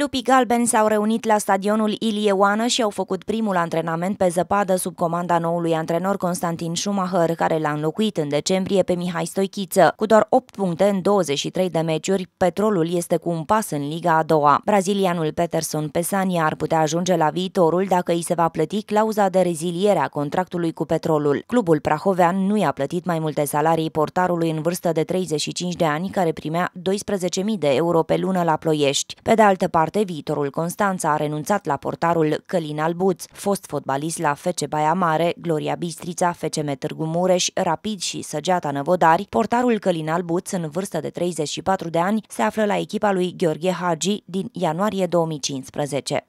Lupii galbeni s-au reunit la stadionul Ilie Oană și au făcut primul antrenament pe zăpadă sub comanda noului antrenor Constantin Schumacher, care l-a înlocuit în decembrie pe Mihai Stoichiță. Cu doar 8 puncte în 23 de meciuri, Petrolul este cu un pas în Liga a doua. Brazilianul Peterson Pesania ar putea ajunge la viitorul dacă îi se va plăti clauza de reziliere a contractului cu Petrolul. Clubul prahovean nu i-a plătit mai multe salarii portarului în vârstă de 35 de ani, care primea 12.000 de euro pe lună la ploiești. Pe de altă parte, parte, viitorul Constanța a renunțat la portarul Călin Albuț, fost fotbalist la FC Baia Mare, Gloria Bistrița, FCM Târgu Mureș, Rapid și Săgeata Năvodari, portarul Călin Albuț, în vârstă de 34 de ani, se află la echipa lui Gheorghe Hagi din ianuarie 2015.